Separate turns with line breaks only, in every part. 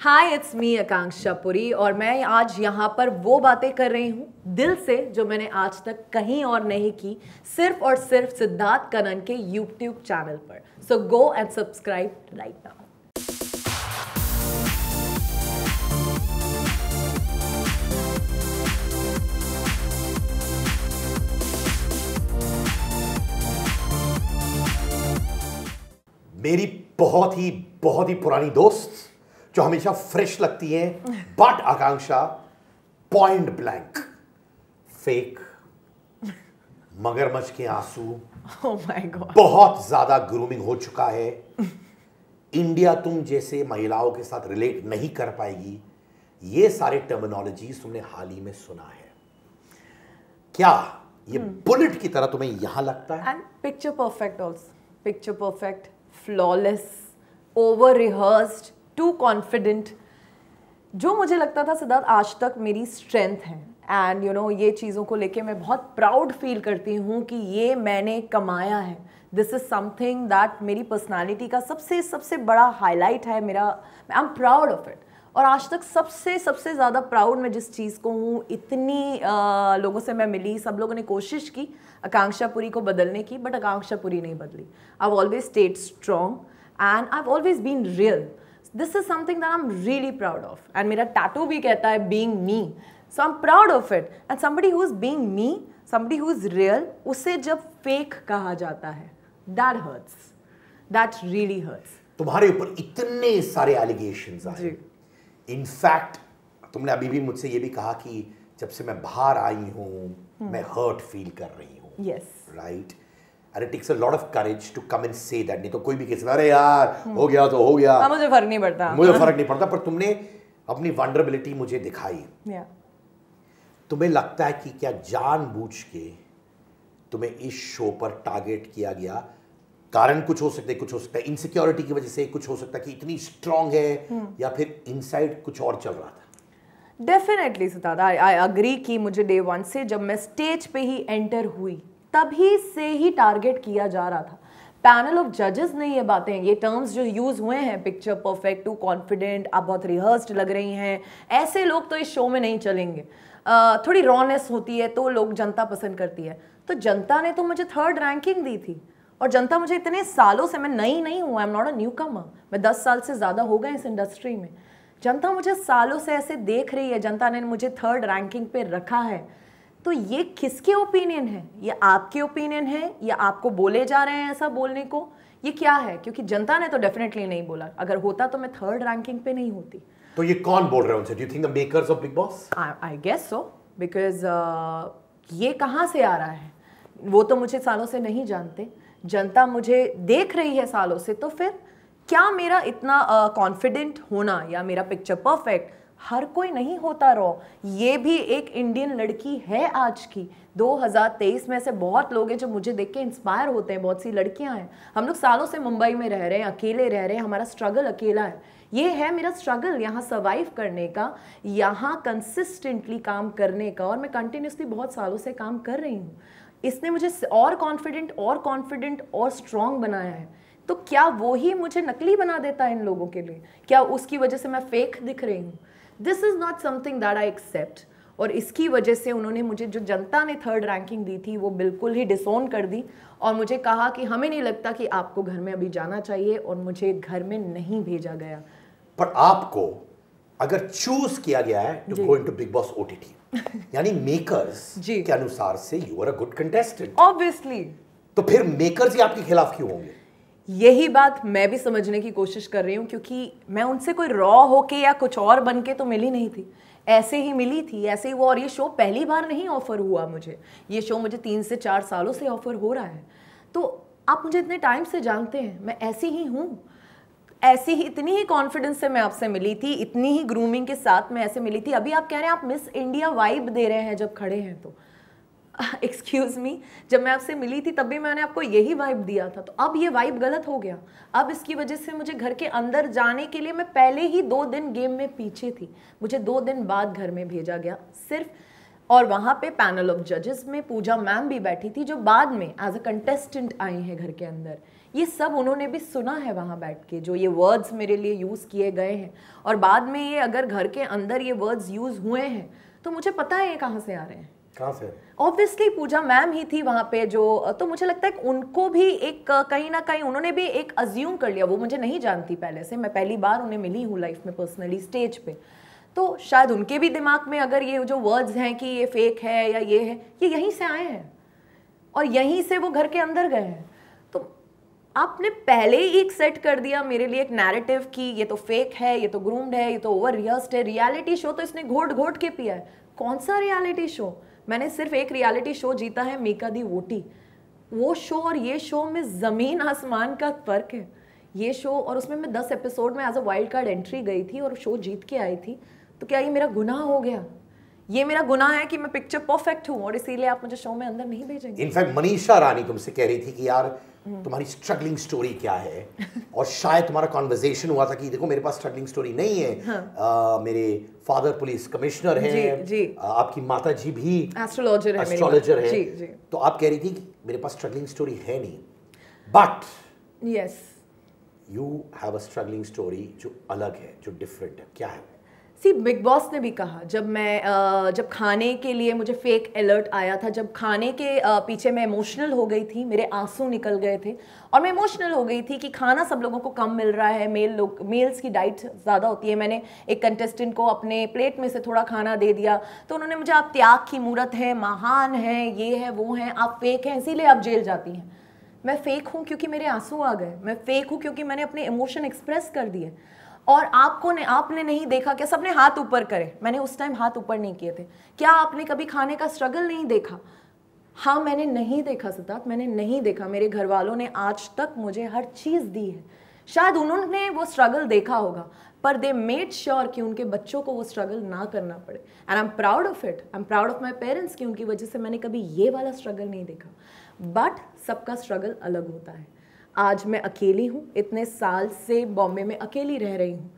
Hi it's me आकांक्षा पुरी और मैं आज यहाँ पर वो बातें कर रही हूँ दिल से जो मैंने आज तक कहीं और नहीं की सिर्फ और सिर्फ सिद्धार्थ कनन के यूट्यूब चैनल पर so go and subscribe right now
मेरी बहुत ही बहुत ही पुरानी दोस्त जो हमेशा फ्रेश लगती है but Akanksha point blank fake मगरमच्छ के आंसू oh बहुत ज्यादा ग्रूमिंग हो चुका है इंडिया तुम जैसे महिलाओं के साथ रिलेट नहीं कर पाएगी ये सारे टर्मिनोलॉजी तुमने हाल ही में सुना है क्या ये बुलेट hmm. की तरह तुम्हें यहां लगता है
and picture perfect also picture perfect flawless over rehearsed too confident जो मुझे लगता था सिद्धार्थ आज तक मेरी स्ट्रेंथ है एंड यू नो ये चीज़ों को लेके मैं बहुत प्राउड फील करती हूँ कि ये मैंने कमाया है दिस इज़ समथिंग दैट मेरी पर्सनालिटी का सबसे सबसे बड़ा हाईलाइट है मेरा I am proud of it और आज तक सबसे सबसे ज़्यादा प्राउड मैं जिस चीज़ को हूँ इतनी आ, लोगों से मैं मिली सब लोगों ने कोशिश की आकांक्षापुरी को बदलने की बट आकांक्षापुरी नहीं बदली I always stayed strong and I always been real this is something that I am really proud of and मेरा टैटू भी कहता है being me so I am proud of it and somebody who is being me somebody who is real उसे जब fake कहा जाता है that hurts that really hurts तुम्हारे
ऊपर इतने सारे एलिगेशन आए इनफैक्ट तुमने अभी भी मुझसे ये भी कहा कि जब से मैं बाहर आई हूं hmm. हम्म। मैं हर्ट फील कर रही हूं right yes. right? and it takes a lot of courage to come and say that नहीं तो कोई भी किसी अरे यार हो गया तो हो गया हाँ, मुझे
फर्क नहीं पड़ता मुझे फर्क
नहीं पड़ता पर तुमने अपनी वंडरबिलिटी मुझे दिखाई yeah. तुम्हें लगता है कि क्या जानबूझ के तुम्हें इस शो पर टारगेट किया गया कारण कुछ हो सकता है कुछ हो सकता है इनसिक्योरिटी की वजह से कुछ हो सकता है कि इतनी स्ट्रांग है hmm. या फिर इनसाइड कुछ और चल रहा था
डेफिनेटली सिद्धार्थ आई अग्री कि मुझे डे वन से जब मैं स्टेज पे ही एंटर हुई तभी से ही टारगेट किया जा रहा था पैनल ऑफ जजेस ने ये बातें ये टर्म्स जो यूज़ हुए हैं पिक्चर परफेक्ट टू कॉन्फिडेंट आप बहुत रिहर्स्ड लग रही हैं ऐसे लोग तो इस शो में नहीं चलेंगे uh, थोड़ी रॉनेस होती है तो लोग जनता पसंद करती है तो जनता ने तो मुझे थर्ड रैंकिंग दी थी और जनता मुझे इतने सालों से मैं नई नहीं हूँ I am not a newcomer मैं दस साल से ज़्यादा हो गए इस इंडस्ट्री में जनता मुझे सालों से ऐसे देख रही है जनता ने मुझे थर्ड रैंकिंग पे रखा है तो ये किसके ओपिनियन है ये आपके ओपिनियन है या आपको बोले जा रहे हैं ऐसा बोलने को ये क्या है क्योंकि जनता ने तो डेफिनेटली नहीं बोला अगर होता तो मैं थर्ड रैंकिंग पे नहीं होती
तो ये कौन बोल रहे हैं उनसे do you think the makers of Bigg Boss
I guess so because ये कहाँ से आ रहा है वो तो मुझे सालों से नहीं जानते जनता मुझे देख रही है सालों से तो फिर क्या मेरा इतना कॉन्फिडेंट uh, होना या मेरा पिक्चर परफेक्ट हर कोई नहीं होता रो ये भी एक इंडियन लड़की है आज की 2023 में ऐसे बहुत लोग हैं जो मुझे देख के इंस्पायर होते हैं बहुत सी लड़कियां हैं हम लोग सालों से मुंबई में रह रहे हैं अकेले रह रहे हैं हमारा स्ट्रगल अकेला है ये है मेरा स्ट्रगल यहाँ सर्वाइव करने का यहाँ कंसिस्टेंटली काम करने का और मैं कंटिन्यूसली बहुत सालों से काम कर रही हूँ इसने मुझे और कॉन्फिडेंट और कॉन्फिडेंट और स्ट्रॉन्ग बनाया है तो क्या वो ही मुझे नकली बना देता है इन लोगों के लिए क्या उसकी वजह से मैं फेक दिख रही हूँ this is not something that I accept और इसकी वजह से उन्होंने मुझे जो जनता ने थर्ड रैंकिंग दी थी वो बिल्कुल ही डिसोन कर दी और मुझे कहा कि हमें नहीं लगता कि आपको घर में अभी जाना चाहिए और मुझे घर में नहीं भेजा गया पर
आपको अगर चूज किया गया है to go into Bigg Boss OTT यानी मेकर्स के अनुसार से you are a good contestant obviously तो फिर मेकर्स ही आपके खिलाफ क्यों होंगे
यही बात मैं भी समझने की कोशिश कर रही हूँ क्योंकि मैं उनसे कोई रॉ होके या कुछ और बन के तो मिली नहीं थी ऐसे ही मिली थी ऐसे ही वो और ये शो पहली बार नहीं ऑफ़र हुआ मुझे ये शो मुझे तीन से चार सालों से ऑफ़र हो रहा है तो आप मुझे इतने टाइम से जानते हैं मैं ऐसी ही हूँ ऐसी ही इतनी ही कॉन्फिडेंस से मैं आपसे मिली थी इतनी ही ग्रूमिंग के साथ मैं ऐसे मिली थी अभी आप कह रहे हैं आप मिस इंडिया वाइब दे रहे हैं जब खड़े हैं तो एक्सक्यूज़ मी जब मैं आपसे मिली थी तब भी मैंने आपको यही वाइब दिया था तो अब ये वाइब गलत हो गया अब इसकी वजह से मुझे घर के अंदर जाने के लिए मैं पहले ही दो दिन गेम में पीछे थी मुझे दो दिन बाद घर में भेजा गया सिर्फ और वहाँ पे पैनल ऑफ जजेस में पूजा मैम भी बैठी थी जो बाद में एज अ कंटेस्टेंट आई हैं घर के अंदर ये सब उन्होंने भी सुना है वहाँ बैठ के जो ये वर्ड्स मेरे लिए यूज़ किए गए हैं और बाद में ये अगर घर के अंदर ये वर्ड्स यूज़ हुए हैं तो मुझे पता है ये कहाँ से आ रहे हैं ऑब्वियसली पूजा मैम ही थी वहाँ पे जो तो मुझे लगता है उनको भी एक कहीं ना कहीं उन्होंने भी एक अज्यूम कर लिया वो मुझे नहीं जानती पहले से मैं पहली बार उन्हें मिली हूँ लाइफ में पर्सनली स्टेज पे तो शायद उनके भी दिमाग में अगर ये जो वर्ड्स हैं कि ये फेक है या ये है ये यहीं से आए हैं और यहीं से वो घर के अंदर गए हैं तो आपने पहले ही एक सेट कर दिया मेरे लिए एक नैरेटिव कि ये तो फेक है ये तो ग्रूम्ड है ये तो ओवर रिहर्स्ड है रियलिटी शो तो इसने घोट घोट के पिया है कौन सा रियलिटी शो मैंने सिर्फ एक रियलिटी शो जीता है मेका दी वोटी वो शो और ये शो में ज़मीन आसमान का फ़र्क है ये शो और उसमें मैं दस एपिसोड में as a wild card entry गई थी और शो जीत के आई थी तो क्या ये मेरा गुनाह हो गया ये मेरा गुनाह है कि मैं पिक्चर परफेक्ट हूँ और इसीलिए आप मुझे शो में अंदर नहीं भेजेंगे इनफैक्ट मनीषा
रानी तुमसे कह रही थी कि यार हम्म। तुम्हारी स्ट्रगलिंग स्टोरी क्या है और शायद तुम्हारा कॉन्वर्जेशन हुआ था कि देखो मेरे पास स्ट्रगलिंग स्टोरी नहीं है हाँ. आ, मेरे फादर पुलिस कमिश्नर हैं आपकी माता जी भी
एस्ट्रोलॉजर है एस्ट्रोलॉजर है जी, जी.
तो आप कह रही थी कि मेरे पास स्ट्रगलिंग स्टोरी है नहीं but yes you have a struggling story जो अलग है जो डिफरेंट है क्या है
सी बिग बॉस ने भी कहा जब मैं जब खाने के लिए मुझे फेक अलर्ट आया था जब खाने के पीछे मैं इमोशनल हो गई थी मेरे आंसू निकल गए थे और मैं इमोशनल हो गई थी कि खाना सब लोगों को कम मिल रहा है मेल लोग मेल्स की डाइट ज़्यादा होती है मैंने एक कंटेस्टेंट को अपने प्लेट में से थोड़ा खाना दे दिया तो उन्होंने मुझे आप त्याग की मूर्त है महान हैं ये है वो हैं आप फेक हैं इसीलिए आप जेल जाती हैं मैं फेक हूँ क्योंकि मेरे आंसू आ गए मैं फेक हूँ क्योंकि मैंने अपने इमोशन एक्सप्रेस कर दिए और आपको ने आपने नहीं देखा क्या सबने हाथ ऊपर करे मैंने उस टाइम हाथ ऊपर नहीं किए थे क्या आपने कभी खाने का स्ट्रगल नहीं देखा हाँ मैंने नहीं देखा सिद्धार्थ मैंने नहीं देखा मेरे घर वालों ने आज तक मुझे हर चीज़ दी है शायद उन्होंने वो स्ट्रगल देखा होगा पर दे मेड श्योर कि उनके बच्चों को वो स्ट्रगल ना करना पड़े and I am proud of it I am proud of my parents की उनकी वजह से मैंने कभी ये वाला स्ट्रगल नहीं देखा बट सबका स्ट्रगल अलग होता है आज मैं अकेली हूँ इतने साल से बॉम्बे में अकेली रह रही हूँ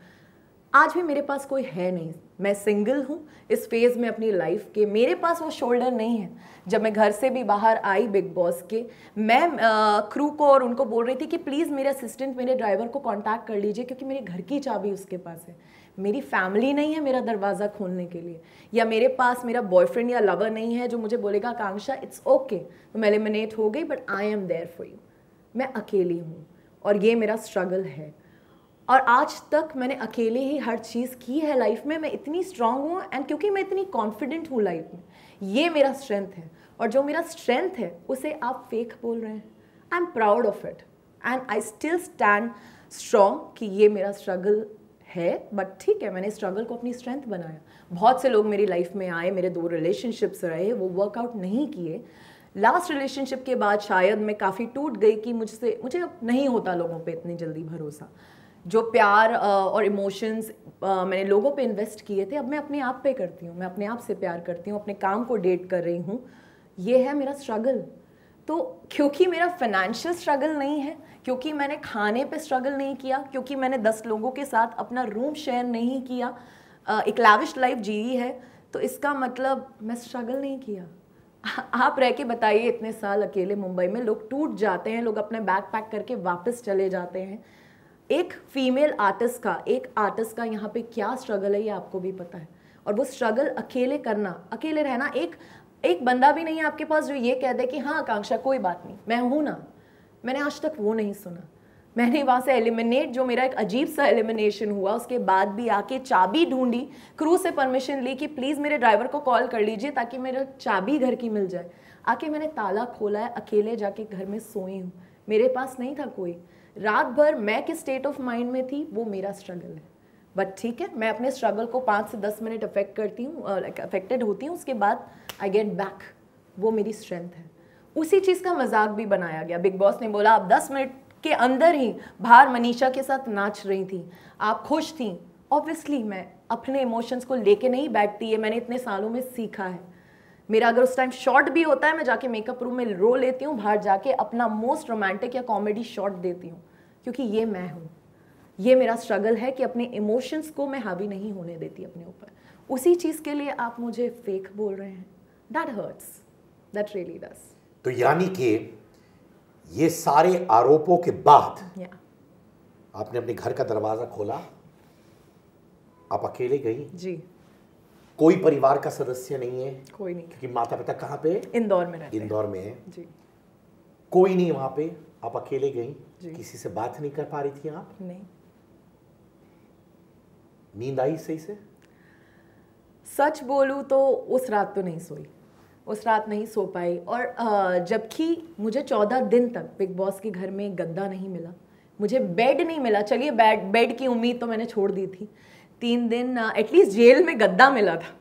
आज भी मेरे पास कोई है नहीं मैं सिंगल हूँ इस फेज़ में अपनी लाइफ के मेरे पास वो शोल्डर नहीं है जब मैं घर से भी बाहर आई बिग बॉस के मैं क्रू को और उनको बोल रही थी कि प्लीज़ मेरे असिस्टेंट मेरे ड्राइवर को कांटेक्ट कर लीजिए क्योंकि मेरे घर की चाबी उसके पास है मेरी फैमिली नहीं है मेरा दरवाज़ा खोलने के लिए या मेरे पास मेरा बॉयफ्रेंड या लवर नहीं है जो मुझे बोलेगा आकांक्षा इट्स ओके तो मैं एलिमिनेट हो गई but I am there for you मैं अकेली हूँ और ये मेरा स्ट्रगल है और आज तक मैंने अकेले ही हर चीज़ की है लाइफ में मैं इतनी स्ट्रांग हूँ एंड क्योंकि मैं इतनी कॉन्फिडेंट हूँ लाइफ में ये मेरा स्ट्रेंथ है और जो मेरा स्ट्रेंथ है उसे आप फेक बोल रहे हैं I am proud of it and I still stand strong कि ये मेरा स्ट्रगल है बट ठीक है मैंने स्ट्रगल को अपनी स्ट्रेंथ बनाया बहुत से लोग मेरी लाइफ में आए मेरे दो रिलेशनशिप्स रहे वो वर्कआउट नहीं किए लास्ट रिलेशनशिप के बाद शायद मैं काफ़ी टूट गई कि मुझसे मुझे अब नहीं होता लोगों पे इतनी जल्दी भरोसा जो प्यार और इमोशंस मैंने लोगों पे इन्वेस्ट किए थे अब मैं अपने आप पे करती हूँ मैं अपने आप से प्यार करती हूँ अपने काम को डेट कर रही हूँ ये है मेरा स्ट्रगल तो क्योंकि मेरा फाइनेंशियल स्ट्रगल नहीं है क्योंकि मैंने खाने पे स्ट्रगल नहीं किया क्योंकि मैंने दस लोगों के साथ अपना रूम शेयर नहीं किया एक लाविश लाइफ जी है तो इसका मतलब मैं स्ट्रगल नहीं किया आप रह के बताइए इतने साल अकेले मुंबई में लोग टूट जाते हैं लोग अपने बैग पैक करके वापस चले जाते हैं एक फीमेल आर्टिस्ट का एक आर्टिस्ट का यहाँ पे क्या स्ट्रगल है ये आपको भी पता है और वो स्ट्रगल अकेले करना अकेले रहना एक एक बंदा भी नहीं है आपके पास जो ये कह दे कि हाँ आकांक्षा कोई बात नहीं मैं हूँ ना मैंने आज तक वो नहीं सुना मैंने वहाँ से एलिमिनेट जो मेरा एक अजीब सा एलिमिनेशन हुआ उसके बाद भी आके चाबी ढूंढी क्रू से परमिशन ली कि प्लीज़ मेरे ड्राइवर को कॉल कर लीजिए ताकि मेरा चाबी घर की मिल जाए आके मैंने ताला खोला है अकेले जाके घर में सोई हूँ मेरे पास नहीं था कोई रात भर मैं किस स्टेट ऑफ माइंड में थी वो मेरा स्ट्रगल है बट ठीक है मैं अपने स्ट्रगल को पाँच से दस मिनट अफेक्ट करती हूँ अफेक्टेड होती हूँ उसके बाद आई गेट बैक वो मेरी स्ट्रेंथ है उसी चीज़ का मजाक भी बनाया गया बिग बॉस ने बोला आप दस मिनट के अंदर ही बाहर मनीषा के साथ नाच रही थी आप खुश थी ऑब्वियसली मैं अपने इमोशंस को लेके नहीं बैठती है मैंने इतने सालों में सीखा है मेरा अगर उस टाइम शॉट भी होता है मैं जाके मेकअप रूम में रो लेती हूँ बाहर जाके अपना मोस्ट रोमांटिक या कॉमेडी शॉट देती हूँ क्योंकि ये मैं हूँ ये मेरा स्ट्रगल है कि अपने इमोशंस को मैं हावी नहीं होने देती अपने ऊपर उसी चीज़ के लिए आप मुझे फेक बोल रहे हैं that hurts that really does
तो यानी कि ये सारे आरोपों के बाद yeah. आपने अपने घर का दरवाजा खोला आप अकेले गई जी कोई परिवार का सदस्य नहीं है कोई नहीं क्योंकि माता पिता कहाँ पे इंदौर में रहते इंदौर में है जी कोई नहीं वहां पे आप अकेले गई किसी से बात नहीं कर पा रही थी आप
नहीं नींद आई सही से सच बोलू तो उस रात तो नहीं सोई उस रात नहीं सो पाई और जबकि मुझे चौदह दिन तक बिग बॉस के घर में गद्दा नहीं मिला मुझे बेड नहीं मिला चलिए बेड बेड की उम्मीद तो मैंने छोड़ दी थी तीन दिन एटलीस्ट जेल में गद्दा मिला था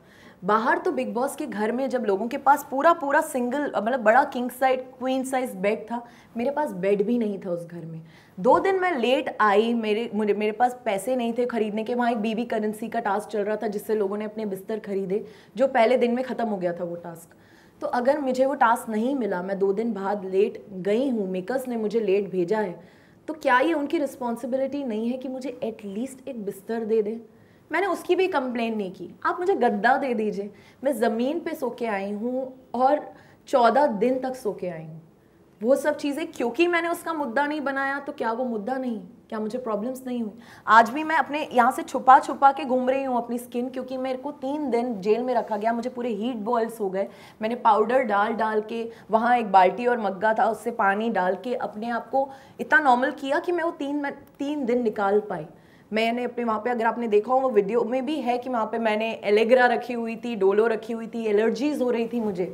बाहर तो बिग बॉस के घर में जब लोगों के पास पूरा पूरा सिंगल मतलब बड़ा king side queen size bed था मेरे पास बेड भी नहीं था उस घर में दो दिन मैं लेट आई मेरे मुझे मेरे पास पैसे नहीं थे खरीदने के वहाँ एक बीबी करेंसी का टास्क चल रहा था जिससे लोगों ने अपने बिस्तर खरीदे जो पहले दिन में ख़त्म हो गया था वो टास्क तो अगर मुझे वो टास्क नहीं मिला मैं दो दिन बाद लेट गई हूँ मेकर्स ने मुझे लेट भेजा है तो क्या ये उनकी रिस्पॉन्सिबिलिटी नहीं है कि मुझे एटलीस्ट एक बिस्तर दे दें मैंने उसकी भी कंप्लेन नहीं की आप मुझे गद्दा दे दीजिए मैं ज़मीन पे सो के आई हूँ और चौदह दिन तक सो के आई हूँ वो सब चीज़ें क्योंकि मैंने उसका मुद्दा नहीं बनाया तो क्या वो मुद्दा नहीं क्या मुझे प्रॉब्लम्स नहीं हुई आज भी मैं अपने यहाँ से छुपा छुपा के घूम रही हूँ अपनी स्किन क्योंकि मेरे को तीन दिन जेल में रखा गया मुझे पूरे हीट बॉयल्स हो गए मैंने पाउडर डाल डाल के वहाँ एक बाल्टी और मग्गा था उससे पानी डाल के अपने आप को इतना नॉर्मल किया कि मैं वो तीन तीन दिन निकाल पाई मैंने अपने वहाँ पे अगर आपने देखा हो वो वीडियो में भी है कि वहाँ पे मैंने एलेग्रा रखी हुई थी डोलो रखी हुई थी एलर्जीज हो रही थी मुझे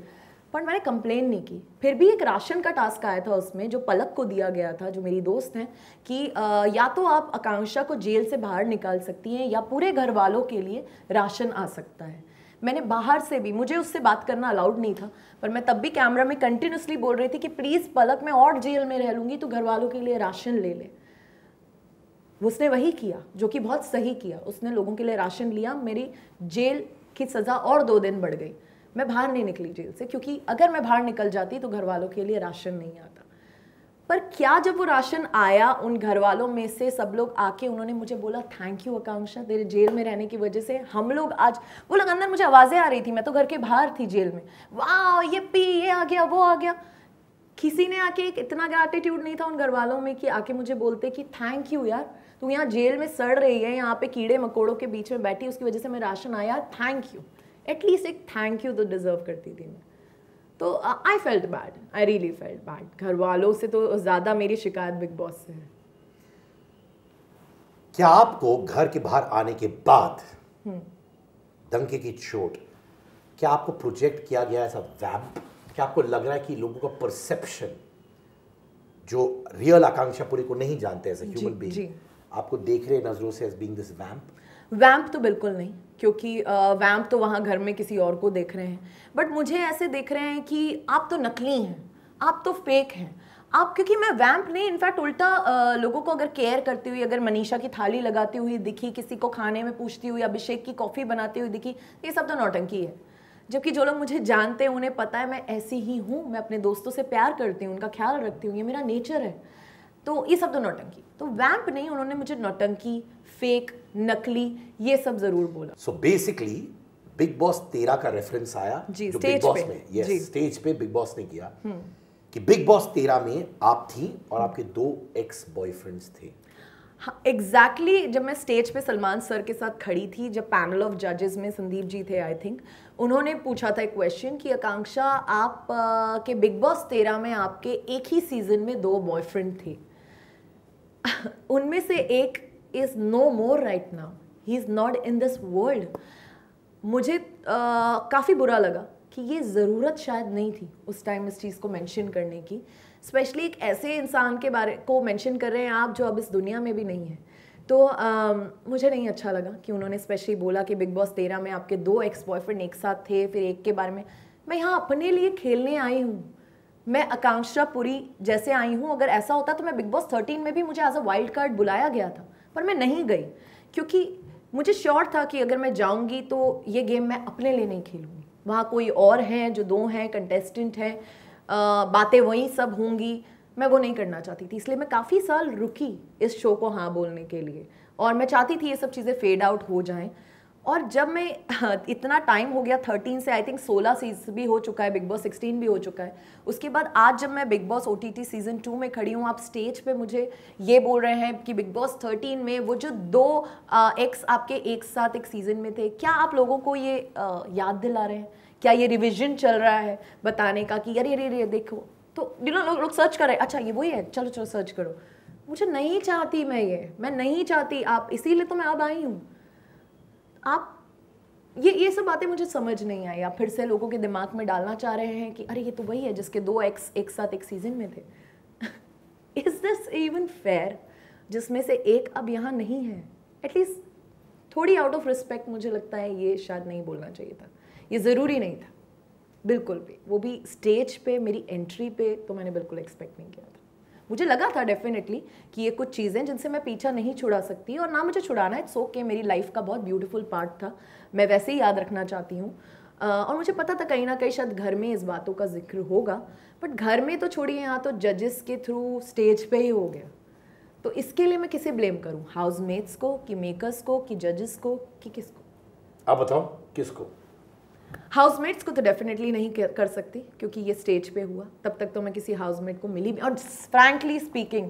पर मैंने कंप्लेन नहीं की फिर भी एक राशन का टास्क आया था उसमें जो पलक को दिया गया था जो मेरी दोस्त हैं कि आ, या तो आप आकांक्षा को जेल से बाहर निकाल सकती हैं या पूरे घर वालों के लिए राशन आ सकता है मैंने बाहर से भी मुझे उससे बात करना अलाउड नहीं था पर मैं तब भी कैमरा में कंटिन्यूसली बोल रही थी कि प्लीज़ पलक मैं और जेल में रह लूँगी तो घर वालों के लिए राशन ले ले उसने वही किया जो कि बहुत सही किया उसने लोगों के लिए राशन लिया मेरी जेल की सज़ा और दो दिन बढ़ गई मैं बाहर नहीं निकली जेल से क्योंकि अगर मैं बाहर निकल जाती तो घर वालों के लिए राशन नहीं आता पर क्या जब वो राशन आया उन घर वालों में से सब लोग आके उन्होंने मुझे बोला थैंक यू आकांक्षा तेरे जेल में रहने की वजह से हम लोग आज वो लोग अंदर मुझे आवाज़ें आ रही थी मैं तो घर के बाहर थी जेल में वाह ये पी ये आ गया वो आ गया किसी ने आके एक इतना ग्रैटिट्यूड एटीट्यूड नहीं था उन घर वालों में कि आके मुझे बोलते कि थैंक यू यार तू यहाँ जेल में सड़ रही है यहाँ पे कीड़े मकोड़ों के बीच में बैठी उसकी वजह से मैं राशन आया थैंक यू एटलीस्ट एक थैंक यू तो डिज़र्व करती थी मैं तो I felt bad I really felt bad घर वालों से तो ज़्यादा मेरी शिकायत बिग बॉस से है
क्या आपको घर के बाहर आने के बाद हम्म। दंगे की चोट क्या आपको प्रोजेक्ट किया गया ऐसा वैम्प क्या आपको लग रहा है कि लोगों का परसेप्शन जो रियल आकांक्षा पूरी को नहीं जानते एज ह्यूमन बीइंग आपको देख रहे नजरों से as being this vamp
vamp तो बिल्कुल नहीं क्योंकि वैम्प तो वहाँ घर में किसी और को देख रहे हैं बट मुझे ऐसे देख रहे हैं कि आप तो नकली हैं आप तो फेक हैं आप क्योंकि मैं वैम्प नहीं इनफैक्ट उल्टा आ, लोगों को अगर केयर करती हुई अगर मनीषा की थाली लगाती हुई दिखी किसी को खाने में पूछती हुई अभिषेक की कॉफ़ी बनाती हुई दिखी ये सब तो नौटंकी है जबकि जो लोग मुझे जानते हैं उन्हें पता है मैं ऐसी ही हूँ मैं अपने दोस्तों से प्यार करती हूँ उनका ख्याल रखती हूँ ये मेरा नेचर है तो ये सब तो नौटंकी तो वैम्प नहीं उन्होंने मुझे नौटंकी फेक नकली ये सब जरूर बोला
सो बेसिकली बिग बॉस तेरह का रेफरेंस आया जी जो बिग बॉस में यस स्टेज पे बिग बॉस ने किया हम्म। कि बिग बॉस तेरह में आप थी और आपके दो एक्स बॉयफ्रेंड्स थे एग्जैक्टली
हाँ, exactly, जब मैं स्टेज पे सलमान सर के साथ खड़ी थी जब पैनल ऑफ जजेस में संदीप जी थे आई थिंक उन्होंने पूछा था एक क्वेश्चन कि आकांक्षा आप आ, के बिग बॉस तेरह में आपके एक ही सीजन में दो बॉयफ्रेंड थे उनमें से एक is no more right now he is not in this world मुझे काफ़ी बुरा लगा कि ये ज़रूरत शायद नहीं थी उस टाइम इस चीज़ को मेंशन करने की स्पेशली एक ऐसे इंसान के बारे को मेंशन कर रहे हैं आप जो अब इस दुनिया में भी नहीं है तो आ, मुझे नहीं अच्छा लगा कि उन्होंने स्पेशली बोला कि बिग बॉस तेरह में आपके दो एक्स बॉयफ्रेंड एक साथ थे फिर एक के बारे में मैं यहाँ अपने लिए खेलने आई हूँ मैं आकांक्षा पुरी जैसे आई हूँ अगर ऐसा होता तो मैं बिग बॉस थर्टीन में भी मुझे एज अ वाइल्ड कार्ड बुलाया गया था पर मैं नहीं गई क्योंकि मुझे श्योर था कि अगर मैं जाऊंगी तो ये गेम मैं अपने लिए नहीं खेलूँगी वहाँ कोई और हैं जो दो हैं कंटेस्टेंट हैं बातें वहीं सब होंगी मैं वो नहीं करना चाहती थी इसलिए मैं काफ़ी साल रुकी इस शो को हाँ बोलने के लिए और मैं चाहती थी ये सब चीज़ें फेड आउट हो जाएं और जब मैं इतना टाइम हो गया थर्टीन से आई थिंक सोलह सीज भी हो चुका है बिग बॉस सिक्सटीन भी हो चुका है उसके बाद आज जब मैं Bigg Boss O T T season two में खड़ी हूँ आप स्टेज पे मुझे ये बोल रहे हैं कि बिग बॉस थर्टीन में वो जो दो आ, एक्स आपके एक साथ एक सीज़न में थे क्या आप लोगों को ये आ, याद दिला रहे हैं क्या ये रिविजन चल रहा है बताने का कि अरे अरे अरे देखो तो यू नो लोग लोग सर्च कर रहे हैं अच्छा ये वही है चलो चलो सर्च करो मुझे नहीं चाहती मैं ये मैं नहीं चाहती आप इसीलिए तो मैं अब आई हूँ आप ये ये सब बातें मुझे समझ नहीं आई आप फिर से लोगों के दिमाग में डालना चाह रहे हैं कि अरे ये तो वही है जिसके दो एक्स एक साथ एक सीजन में थे इज दिस इवन फेयर जिसमें से एक अब यहाँ नहीं है एटलीस्ट थोड़ी आउट ऑफ रिस्पेक्ट मुझे लगता है ये शायद नहीं बोलना चाहिए था ये ज़रूरी नहीं था बिल्कुल भी वो भी स्टेज पे मेरी एंट्री पे तो मैंने बिल्कुल एक्सपेक्ट नहीं किया मुझे लगा था डेफिनेटली कि ये कुछ चीज़ें जिनसे मैं पीछा नहीं छुड़ा सकती और ना मुझे छुड़ाना इट्स ओके मेरी लाइफ का बहुत ब्यूटीफुल पार्ट था मैं वैसे ही याद रखना चाहती हूँ और मुझे पता था कहीं ना कहीं शायद घर में इस बातों का जिक्र होगा बट घर में तो छोड़िए यहाँ तो जजेस के थ्रू स्टेज पे ही हो गया तो इसके लिए मैं किसे ब्लेम करूँ मेट्स को कि मेकर्स को कि जजेस को कि किसको
आप बताओ किसको
हाउसमेट्स को तो डेफिनेटली नहीं कर सकती क्योंकि ये स्टेज पे हुआ तब तक तो मैं किसी हाउसमेट को मिली भी और फ्रैंकली स्पीकिंग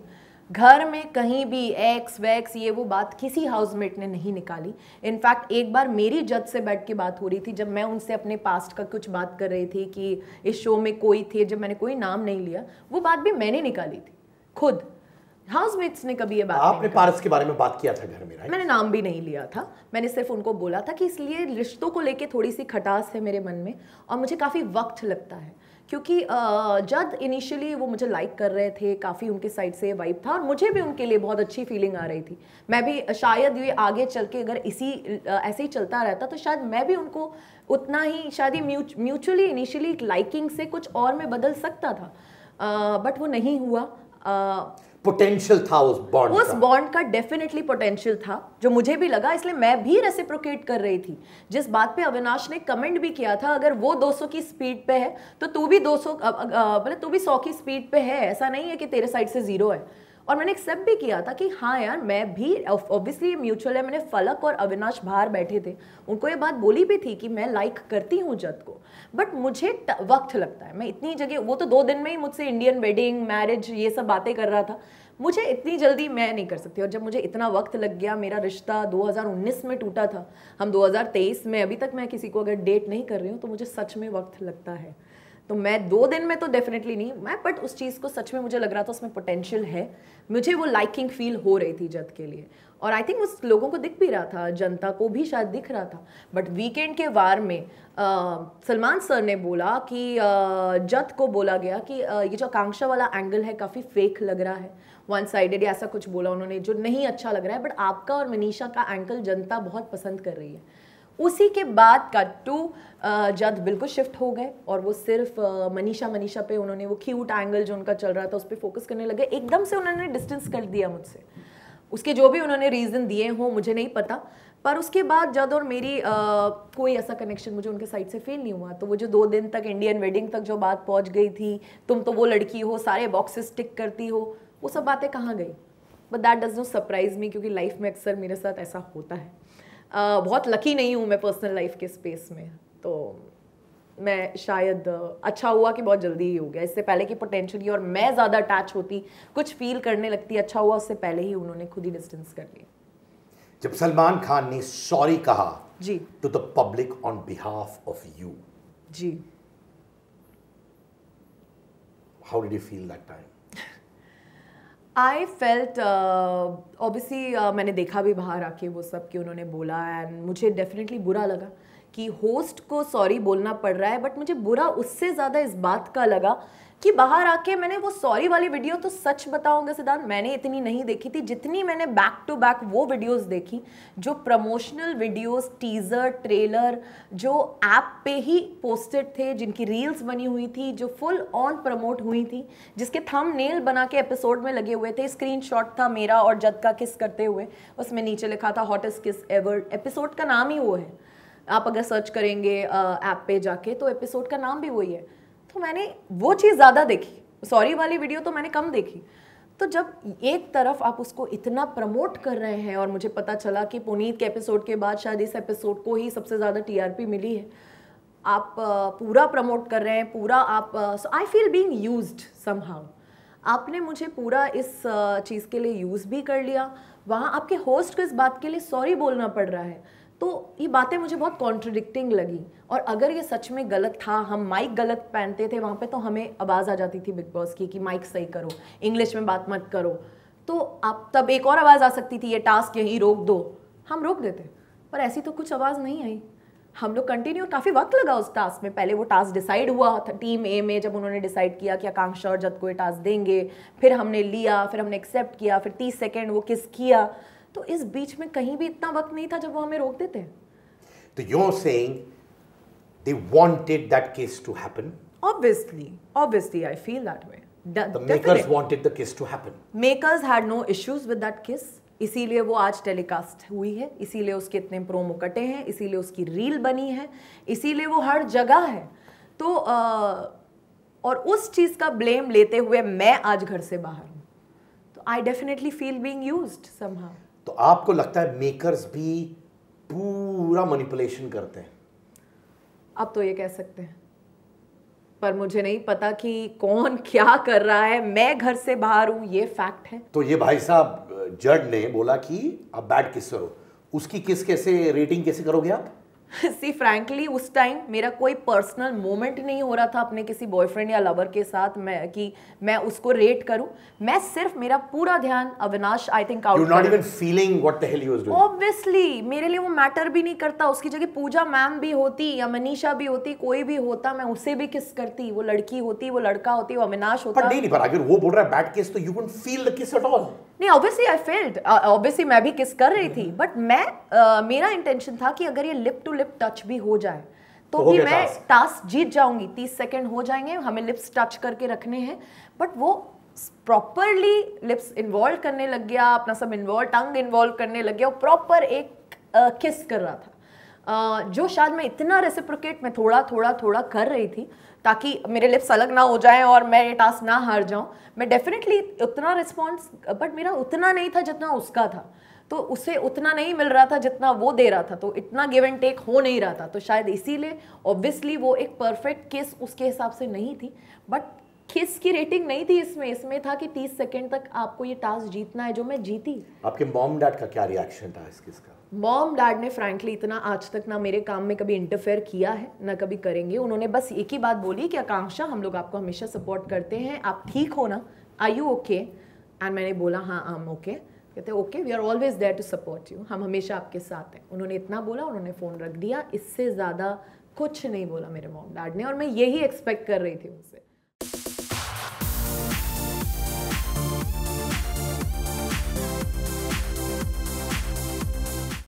घर में कहीं भी एक्स वैक्स ये वो बात किसी हाउसमेट ने नहीं निकाली इनफैक्ट एक बार मेरी जज से बैठ के बात हो रही थी जब मैं उनसे अपने पास्ट का कुछ बात कर रही थी कि इस शो में कोई थे जब मैंने कोई नाम नहीं लिया वो बात भी मैंने निकाली थी खुद हाउसमेट्स ने कभी ये बात आपने पारस के
बारे में बात किया था घर में राइट
मैंने नाम भी नहीं लिया था मैंने सिर्फ उनको बोला था कि इसलिए रिश्तों को लेके थोड़ी सी खटास है मेरे मन में और मुझे काफ़ी वक्त लगता है क्योंकि जद इनिशियली वो मुझे लाइक कर रहे थे काफ़ी उनके साइड से वाइब था और मुझे भी उनके लिए बहुत अच्छी फीलिंग आ रही थी मैं भी शायद ये आगे चल के अगर इसी ऐसे ही चलता रहता तो शायद मैं भी उनको उतना ही शायद ही म्यूचुअली इनिशियली लाइकिंग से कुछ और में बदल सकता था बट वो नहीं हुआ
पोटेंशियल था उस बॉन्ड उस
बॉन्ड का डेफिनेटली पोटेंशियल था जो मुझे भी लगा इसलिए मैं भी रेसिप्रोकेट कर रही थी जिस बात पे अविनाश ने कमेंट भी किया था अगर वो 200 की स्पीड पे है तो तू भी 200 मतलब तू भी 100 की स्पीड पे है ऐसा नहीं है कि तेरे साइड से जीरो है और मैंने एक्सेप्ट भी किया था कि हाँ यार मैं भी ऑब्वियसली म्यूचुअल है मैंने फलक और अविनाश बाहर बैठे थे उनको ये बात बोली भी थी कि मैं लाइक करती हूँ जद को बट मुझे वक्त लगता है मैं इतनी जगह वो तो दो दिन में ही मुझसे इंडियन वेडिंग मैरिज ये सब बातें कर रहा था मुझे इतनी जल्दी मैं नहीं कर सकती और जब मुझे इतना वक्त लग गया मेरा रिश्ता 2019 में टूटा था हम 2023 में अभी तक मैं किसी को अगर डेट नहीं कर रही हूँ तो मुझे सच में वक्त लगता है तो मैं दो दिन में तो डेफिनेटली नहीं मैं बट उस चीज़ को सच में मुझे लग रहा था उसमें पोटेंशियल है मुझे वो लाइकिंग फील हो रही थी जद के लिए और आई थिंक उस लोगों को दिख भी रहा था जनता को भी शायद दिख रहा था बट वीकेंड के वार में सलमान सर ने बोला कि आ, जत को बोला गया कि आ, ये जो आकांक्षा वाला एंगल है काफ़ी फेक लग रहा है वन साइडेड ऐसा कुछ बोला उन्होंने जो नहीं अच्छा लग रहा है बट आपका और मनीषा का एंकल जनता बहुत पसंद कर रही है उसी के बाद कट टू जद बिल्कुल शिफ्ट हो गए और वो सिर्फ मनीषा मनीषा पे उन्होंने वो क्यूट एंगल जो उनका चल रहा था उस पर फोकस करने लगे एकदम से उन्होंने डिस्टेंस कर दिया मुझसे उसके जो भी उन्होंने रीज़न दिए हों मुझे नहीं पता पर उसके बाद जद और मेरी आ, कोई ऐसा कनेक्शन मुझे उनके साइड से फील नहीं हुआ तो वो जो दो दिन तक इंडियन वेडिंग तक जो बात पहुंच गई थी तुम तो वो लड़की हो सारे बॉक्सेस टिक करती हो वो सब बातें कहाँ गई but that does not surprise me क्योंकि लाइफ में अक्सर मेरे साथ ऐसा होता है बहुत लकी नहीं हूँ मैं पर्सनल लाइफ के स्पेस में तो मैं शायद अच्छा हुआ कि बहुत जल्दी ही हो गया इससे पहले की पोटेंशियली और मैं ज़्यादा अटैच होती कुछ फील करने लगती अच्छा हुआ उससे पहले ही उन्होंने खुद ही डिस्टेंस कर लिया
जब सलमान खान ने सॉरी कहा जी to the public on behalf of you जी how did you feel that time
I felt obviously मैंने देखा भी बाहर आके वो सब कि उन्होंने बोला एंड मुझे डेफिनेटली बुरा लगा कि होस्ट को सॉरी बोलना पड़ रहा है बट मुझे बुरा उससे ज़्यादा इस बात का लगा कि बाहर आके मैंने वो सॉरी वाली वीडियो तो सच बताऊंगा सिद्धांत मैंने इतनी नहीं देखी थी जितनी मैंने बैक टू बैक वो वीडियोस देखी जो प्रमोशनल वीडियोस टीज़र ट्रेलर जो ऐप पे ही पोस्टेड थे जिनकी रील्स बनी हुई थी जो फुल ऑन प्रमोट हुई थी जिसके थम नेल बना के एपिसोड में लगे हुए थे स्क्रीन था मेरा और जद का किस करते हुए उसमें नीचे लिखा था हॉटेस्ट किस एवर एपिसोड का नाम ही वो है आप अगर सर्च करेंगे ऐप पे जाके तो एपिसोड का नाम भी वही है तो मैंने वो चीज़ ज़्यादा देखी सॉरी वाली वीडियो तो मैंने कम देखी तो जब एक तरफ आप उसको इतना प्रमोट कर रहे हैं और मुझे पता चला कि पुनीत के एपिसोड के बाद शायद इस एपिसोड को ही सबसे ज़्यादा टीआरपी मिली है आप पूरा प्रमोट कर रहे हैं पूरा आप so I feel being used somehow आपने मुझे पूरा इस चीज़ के लिए यूज़ भी कर लिया वहाँ आपके होस्ट को इस बात के लिए सॉरी बोलना पड़ रहा है तो ये बातें मुझे बहुत कॉन्ट्रडिक्टिंग लगी और अगर ये सच में गलत था हम माइक गलत पहनते थे वहाँ पे तो हमें आवाज़ आ जाती थी बिग बॉस की कि माइक सही करो इंग्लिश में बात मत करो तो आप तब एक और आवाज़ आ सकती थी ये टास्क यहीं रोक दो हम रोक देते पर ऐसी तो कुछ आवाज़ नहीं आई हम लोग कंटिन्यू काफ़ी वक्त लगा उस टास्क में पहले वो टास्क डिसाइड हुआ था टीम ए में जब उन्होंने डिसाइड किया कि आकांक्षा और जद को ये टास्क देंगे फिर हमने लिया फिर हमने एक्सेप्ट किया फिर तीस सेकेंड वो किस किया तो इस बीच में कहीं भी इतना वक्त नहीं था जब वो हमें रोक देते
तो you saying they wanted that case to happen
obviously obviously I feel that way De- the makers definite.
wanted the kiss to happen
makers had no issues with that kiss इसीलिए वो आज टेलीकास्ट हुई है इसीलिए उसके इतने promo कटे हैं इसीलिए उसकी रील बनी है इसीलिए वो हर जगह है तो आ, और उस चीज़ का ब्लेम लेते हुए मैं आज घर से बाहर हूँ तो I definitely feel being used somehow
तो आपको लगता है मेकर्स भी पूरा मनीपुलेशन करते हैं
आप तो ये कह सकते हैं पर मुझे नहीं पता कि कौन क्या कर रहा है मैं घर से बाहर हूं ये फैक्ट है
तो ये भाई साहब जड ने बोला कि आप बैड किसर हो उसकी किस कैसे रेटिंग कैसे करोगे आप
सी फ्रैंकली उस टाइम मेरा कोई पर्सनल मोमेंट नहीं हो रहा था अपने किसी बॉयफ्रेंड या लवर के साथ मैं कि मैं उसको रेट करूं मैं सिर्फ मेरा पूरा ध्यान Avinash I think out not even
feeling what the hell he was doing
obviously मेरे लिए वो मैटर भी नहीं करता उसकी जगह पूजा मैम भी होती या मनीषा भी होती कोई भी होता मैं उसे भी किस करती वो लड़की होती वो लड़का होती वो अविनाश होता पर नहीं पर अगर वो बोल रहा है बैड केस तो you can feel the kiss at all नहीं ऑब्वियसली आई फेल्ड ऑब्वियसली मैं भी किस कर रही थी बट हम्म। मैं uh, मेरा इंटेंशन था कि अगर ये लिप टू लिप टच भी हो जाए तो भी मैं टास्क जीत जाऊंगी तीस सेकेंड हो जाएंगे हमें लिप्स टच करके रखने हैं बट वो प्रॉपरली लिप्स इन्वॉल्व करने लग गया अपना सब इन्वॉल्व टंग इन्वॉल्व करने लग गया प्रॉपर एक किस uh, कर रहा था uh, जो शायद मैं इतना रेसिप्रोकेट मैं थोड़ा थोड़ा थोड़ा कर रही थी ताकि मेरे लिप्स अलग ना हो जाएं और मैं ये टास्क ना हार जाऊं मैं डेफिनेटली उतना रिस्पॉन्स बट मेरा उतना नहीं था जितना उसका था तो उसे उतना नहीं मिल रहा था जितना वो दे रहा था तो इतना गिव एंड टेक हो नहीं रहा था तो शायद इसीलिए ऑब्वियसली वो एक परफेक्ट किस उसके हिसाब से नहीं थी बट किस की रेटिंग नहीं थी इसमें इसमें था कि 30 सेकंड तक आपको ये टास्क जीतना है जो मैं जीती
आपके मॉम डैड का क्या रिएक्शन था इस किस का
मॉम डैड ने फ्रैंकली इतना आज तक ना मेरे काम में कभी इंटरफेयर किया है ना कभी करेंगे उन्होंने बस एक ही बात बोली कि आकांक्षा हम लोग आपको हमेशा सपोर्ट करते हैं आप ठीक हो ना आई यू ओके एंड मैंने बोला हाँ आम ओके कहते okay we are always there to support you हम हमेशा आपके साथ हैं उन्होंने इतना बोला उन्होंने फ़ोन रख दिया इससे ज़्यादा कुछ नहीं बोला मेरे मॉम डैड ने और मैं यही एक्सपेक्ट कर रही थी उनसे